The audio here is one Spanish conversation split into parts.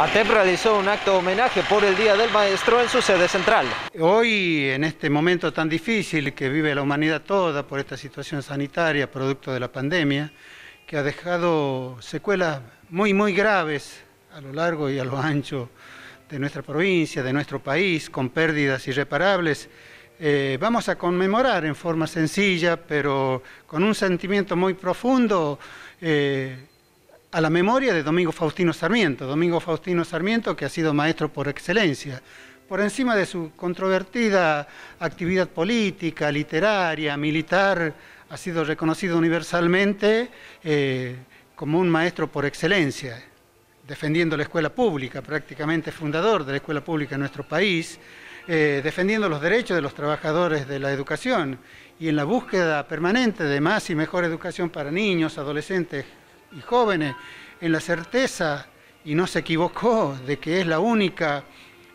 ATEP realizó un acto de homenaje por el Día del Maestro en su sede central. Hoy, en este momento tan difícil que vive la humanidad toda por esta situación sanitaria producto de la pandemia, que ha dejado secuelas muy, muy graves a lo largo y a lo ancho de nuestra provincia, de nuestro país, con pérdidas irreparables, eh, vamos a conmemorar en forma sencilla, pero con un sentimiento muy profundo, eh, a la memoria de Domingo Faustino Sarmiento. Domingo Faustino Sarmiento, que ha sido maestro por excelencia, por encima de su controvertida actividad política, literaria, militar, ha sido reconocido universalmente eh, como un maestro por excelencia, defendiendo la escuela pública, prácticamente fundador de la escuela pública en nuestro país, eh, defendiendo los derechos de los trabajadores de la educación y en la búsqueda permanente de más y mejor educación para niños, adolescentes, y jóvenes en la certeza, y no se equivocó, de que es la única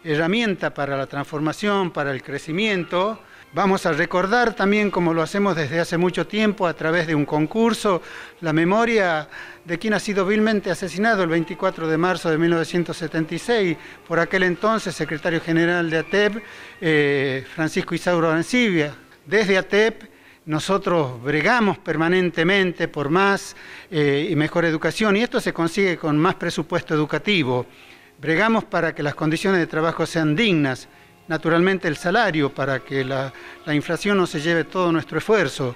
herramienta para la transformación, para el crecimiento. Vamos a recordar también, como lo hacemos desde hace mucho tiempo, a través de un concurso, la memoria de quien ha sido vilmente asesinado el 24 de marzo de 1976 por aquel entonces secretario general de ATEP, eh, Francisco Isauro Arancibia. Desde ATEP nosotros bregamos permanentemente por más eh, y mejor educación y esto se consigue con más presupuesto educativo. Bregamos para que las condiciones de trabajo sean dignas, naturalmente el salario, para que la inflación no se lleve todo nuestro esfuerzo.